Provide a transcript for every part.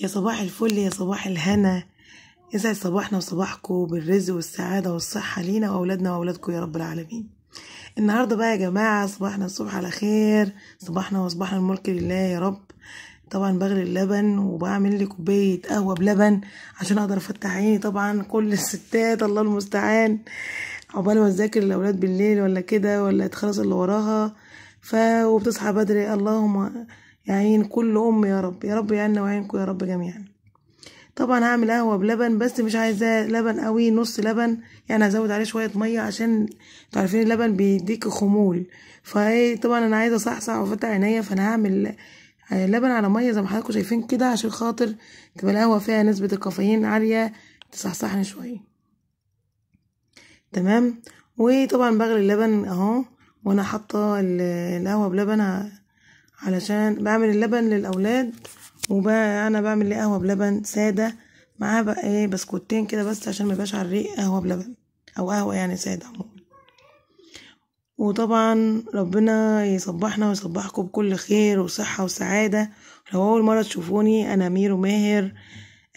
يا صباح الفل يا صباح الهنا يسعد صباحنا وصباحكم بالرزق والسعادة والصحة لينا وأولادنا وأولادكم يا رب العالمين النهاردة بقى يا جماعة صباحنا الصبح على خير صباحنا وصباحنا الملك لله يا رب طبعا بغلي اللبن وبعمل لي كوباية قهوة بلبن عشان أقدر أفتح عيني طبعا كل الستات الله المستعان عقبال ما أذاكر الأولاد بالليل ولا كده ولا تخلص اللي وراها ف وبتصحى بدري اللهم يعين كل أم يا رب يا رب يعيننا ويعينكم يا رب جميعا طبعا هعمل قهوة بلبن بس مش عايزاه لبن قوي نص لبن يعني هزود عليه شوية مية عشان انتوا عارفين اللبن بيديك خمول طبعا انا عايزة اصحصح وفتح عينيا فانا هعمل لبن على مية زي ما حضراتكم شايفين كده عشان خاطر تبقى القهوة فيها نسبة الكافيين عالية تصحصحني شوية تمام وطبعا بغلي اللبن اهو وانا حاطة القهوة بلبن علشان بعمل اللبن للأولاد وأنا بعمل لي قهوة بلبن سادة معاه بقى ايه بسكوتين كده بس عشان ميبقاش على الريق قهوة بلبن أو قهوة يعني سادة عموما وطبعا ربنا يصبحنا ويصبحكم بكل خير وصحة وسعادة لو أول مرة تشوفوني أنا ميرو ماهر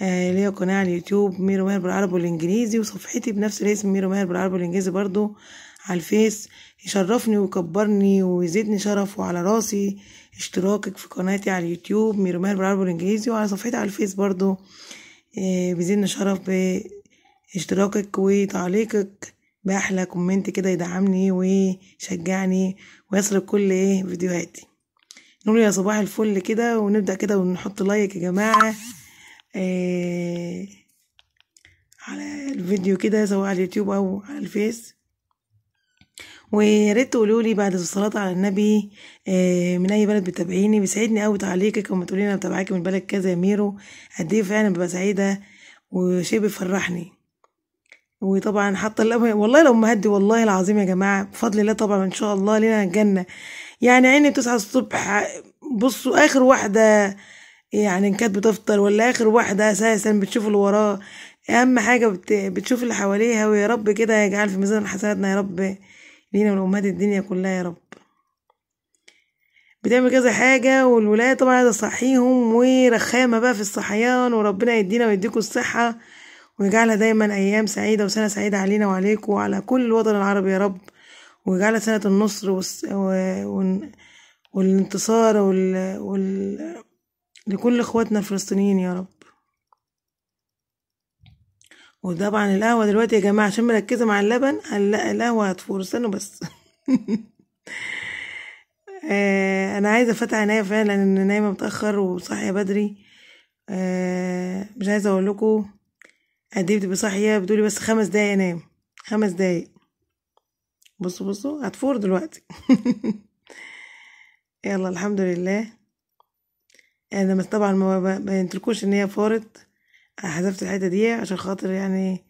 آه ليا قناة على اليوتيوب ميرو ماهر بالعربي والإنجليزي وصفحتي بنفس الاسم ميرو ماهر بالعربي والإنجليزي برضو على الفيس يشرفني ويكبرني ويزيدني شرف وعلى راسي اشتراكك في قناتي على اليوتيوب ميرمال بالعربي والانجليزي وعلى صفحتي على الفيس برضو آه، بيزيدني شرف باشتراكك وتعليقك باحلى كومنت كده يدعمني ويشجعني ويصل كل ايه فيديوهاتي نقول يا صباح الفل كده ونبدا كده ونحط لايك يا جماعه إيه على الفيديو كده سواء على اليوتيوب او على الفيس وياريت تقولوا لي بعد الصلاة على النبي آه، من أي بلد بتابعيني بيسعدني أوي تعليقك وما تقولي أنا بتابعاكي من بلد كذا يا ميرو قد إيه فعلا ببقى سعيدة وشيء بيفرحني وطبعا حتى الأب والله لو مهدي هدي والله العظيم يا جماعة بفضل الله طبعا إن شاء الله لنا الجنة يعني عيني بتصحى الصبح بصوا آخر واحدة يعني إن كانت بتفطر ولا آخر واحدة أساسا بتشوف اللي وراه أهم حاجة بتشوف اللي حواليها ويا رب كده يجعل في ميزان حسناتنا يا رب لينا ولأمهات الدنيا كلها يا رب بتعمل كذا حاجة والولاية طبعا عايزة تصحيهم ورخامة بقى في الصحيان وربنا يدينا ويديكوا الصحة ويجعلها دايما أيام سعيدة وسنة سعيدة علينا وعليكم وعلى كل الوطن العربي يا رب ويجعلها سنة النصر والس... و... والانتصار وال... وال... لكل اخواتنا الفلسطينيين يا رب وطبعا القهوة دلوقتي يا جماعة عشان مركزة مع اللبن هنلاقي القهوة هتفور استنوا بس آه، انا عايزة افتح عينيا فعلا ان نايمة متأخر وصاحية بدري آه، مش عايزة اقول لكم قد ايه بتبقي صاحية بتقولي بس خمس دقايق انام خمس دقايق بصوا بصوا هتفور دلوقتي يلا الحمد لله انا طبعا ما بينتركوش ان هي فارت حذفت الحته دي عشان خاطر يعني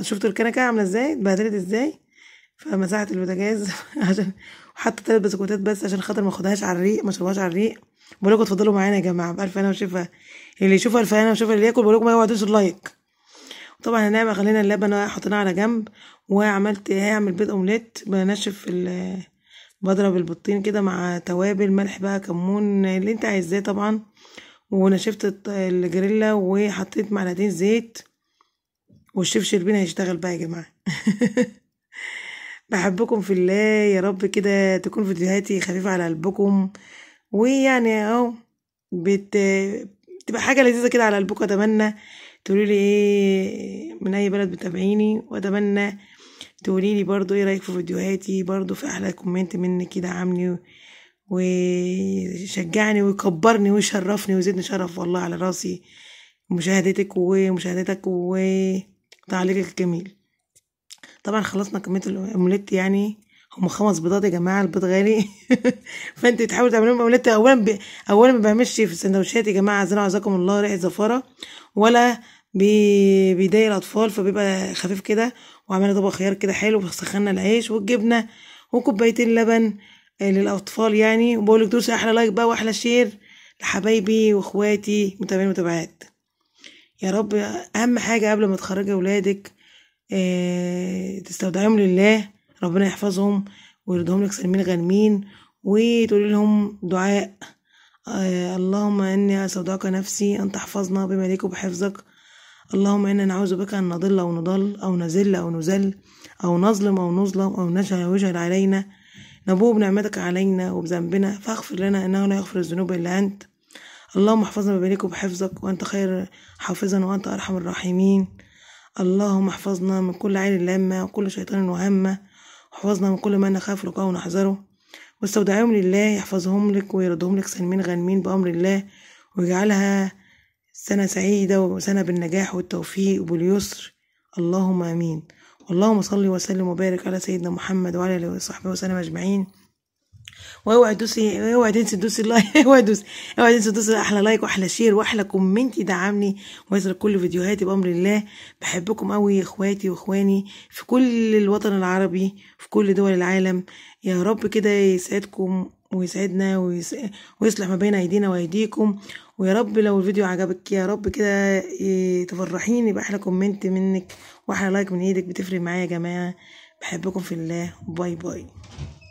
شفتوا الكنكه عامله ازاي اتبهدلت ازاي فمسحت البوتاجاز عشان وحتى تلات بسكوتات بس عشان خاطر ما اخدهاش على الريق ما اشربهاش على الريق بقول لكم اتفضلوا معانا يا جماعه بألف انا وشفا اللي يشوف الف انا وشفا اللي ياكل بقول لكم اوعوا تدوسوا اللايك طبعا هنعمل خلينا اللبن حطيناه على جنب وعملت هعمل بيض اومليت بنشف بضرب البطين كده مع توابل ملح بقى كمون اللي انت عايزاه طبعا ونشفت الجريلا وحطيت معلقتين زيت والشبشب بينا هيشتغل بقى يا جماعه بحبكم في الله يا رب كده تكون فيديوهاتي خفيفه على قلبكم ويعني اهو بت... بتبقى حاجه لذيذه كده على قلبكم اتمنى تقولي لي ايه من اي بلد بتابعيني واتمنى تقولي لي برضو ايه رايك في فيديوهاتي برضو في احلى كومنت منك كده عاملي وشجعني ويكبرني ويشرفني ويزيدني شرف والله على راسي مشاهدتك ومشاهدتك وتعليقك الجميل طبعا خلصنا كمية الأومليت يعني هما خمس بيضات يا جماعة البيض غالي فانت بتحاول تعمل لهم أومليت أولا ب... أولا ما بعملش في السندوتشات يا جماعة عايزين عزاكم الله ريحة زفارة ولا بي... بيضايق الأطفال فبيبقى خفيف كده وعملنا طبق خيار كده حلو وسخنا العيش والجبنة وكوبايتين لبن آه، للاطفال يعني وبقول لك دوسي احلى لايك بقى واحلى شير لحبايبي واخواتي متابعين متابعات يا رب اهم حاجه قبل ما تخرجي اولادك آه، تستودعيهم لله ربنا يحفظهم ويردهم لك سالمين غانمين وتقولي لهم دعاء آه، اللهم اني استودعك نفسي ان تحفظنا بما ليك وبحفظك اللهم انا نعوذ بك ان نضل او نضل او نزل او نزل او نظلم او نظلم او نجهل ويجهل علينا نبوء بنعمتك علينا وبذنبنا فاغفر لنا إنه لا يغفر الذنوب إلا أنت اللهم احفظنا ببريك وبحفظك وأنت خير حافظا وأنت أرحم الراحمين اللهم احفظنا من كل عين لامة وكل شيطان وهمة واحفظنا من كل ما نخاف لقاء ونحذره واستودعهم لله يحفظهم لك ويردهم لك سلمين غانمين بأمر الله ويجعلها سنة سعيدة وسنة بالنجاح والتوفيق واليسر اللهم آمين اللهم صل وسلم وبارك على سيدنا محمد وعلى اله وصحبه وسلم اجمعين واوعي تدوسي اوعي تنسي تدوسي اللايك اوعي تدوسي اوعي تنسي تدوسي احلى لايك واحلى شير واحلى كومنت يدعمني ويظهر كل فيديوهاتي بامر الله بحبكم قوي اخواتي واخواني في كل الوطن العربي في كل دول العالم يا رب كده يسعدكم ويسعدنا ويس... ويصلح ما بين ايدينا وايديكم ويا رب لو الفيديو عجبك يا رب كده تفرحيني باحلى كومنت منك واحلى لايك من ايدك بتفرق معايا يا جماعه بحبكم في الله باي باي